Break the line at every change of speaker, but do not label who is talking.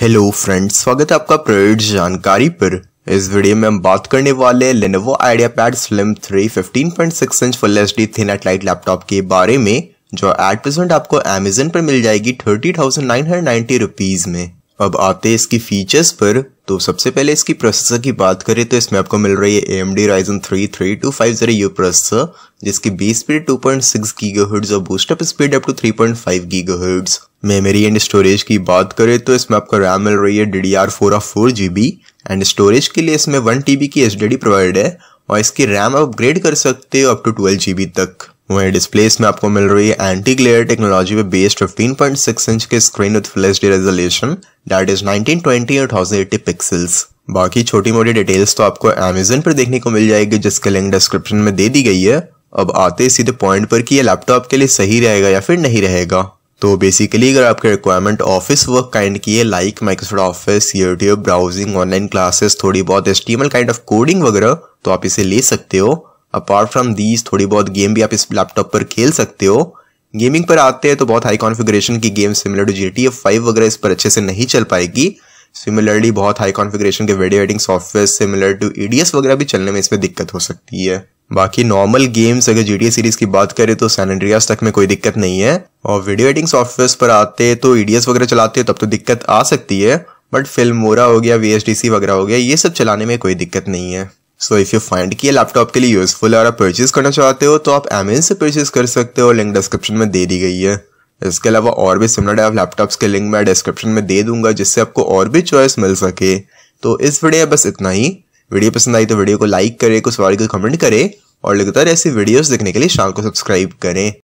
hello friends स्वागत है आपका प्रयोग जानकारी पर इस वीडियो में हम बात करने वाले Lenovo IdeaPad slim three fifteen point six inch full H D thin and light laptop के बारे में जो एट प्रेजेंट आपको अमेजन पर मिल जाएगी thirty thousand nine hundred ninety rupees में अब आते हैं इसकी फीचर्स पर तो सबसे पहले इसकी प्रोसेसर की बात करें तो इसमें आपको मिल रही है A M D Ryzen three three two five zero U processor जिसकी B speed two point six gigahertz और boost up speed up to three point five gigahertz memory and storage की बात करें तो इसमें आपको रैम मिल रही है D D R four of four G B and storage के लिए इसमें वन टी बी की एस डी डी प्रोवाइड है और इसकी रैम अपग्रेड कर सकते हो up to twelve G B तक वहीं डिस्प्लेस में आपको मिल रही है एंटी ग्लेयर टेक्नोलॉजी पे बेस्ड 15.6 इंच के screen with flash D resolution that is 1920 और 1080 पिक्सल्स बाकी छोटी मोटी डिटेल्स तो आपको अमेजन पर देखने को मिल जाएगी जिसके लिंक डिस्क्रिप्शन में दे दी गई है अब आते सीधे पॉइंट पर कि यह लैपटॉप के लिए सही रहेगा या फिर नहीं रहेगा तो बेसिकली अगर आपके रिक्वायरमेंट ऑफिस वर्क काइंड की है like Microsoft Office YouTube browsing online classes थोड़ी बहुत एस्टीमल काइंड ऑफ कोडिंग वगैरह तो आप इसे ले सकते हो अपार्ट फ्रॉम दीज थोड़ी बहुत गेम भी आप इस लैपटॉप पर खेल सकते हो गेमिंग पर आते हैं तो बहुत हाई कॉन्फ़िगरेशन की game similar to G T F five वगैरह इस पर अच्छे से नहीं चल पाएगी सिमिलरली बहुत हाई कॉन्फ़िगरेशन के video editing software similar to E D S वगैरह भी चलने में इसमें दिक्कत हो सकती है बाकी नॉर्मल गेम्स अगर जी सीरीज की बात करें तो सैनिट्रियास तक में कोई दिक्कत नहीं है और वीडियो एडिटिंग सॉफ्टवेयर पर आते हैं तो ई डी एस वगैरह चलाते तब तो दिक्कत आ सकती है बट फिल्म मोरा हो गया वी एस डी सी वगैरह हो गया ये सब चलाने में कोई दिक्कत नहीं है सो इफ़ यू फाइंड कि ये लैपटॉप के लिए यूज़फुल है और आप परचेज़ करना चाहते हो तो आप अमेजन से परचेज़ कर सकते हो लिंक डिस्क्रिप्शन में दे दी गई है इसके अलावा और भी सिमिलर टाइप लैपटॉप्स के लिंक मैं डिस्क्रिप्शन में दे दूंगा जिससे आपको और भी चॉइस मिल सके तो इस वीडियो में बस इतना ही वीडियो पसंद आई तो वीडियो को लाइक करे कुछ सवाल को कमेंट करे और लगातार ऐसी वीडियोस देखने के लिए चैनल को सब्सक्राइब करें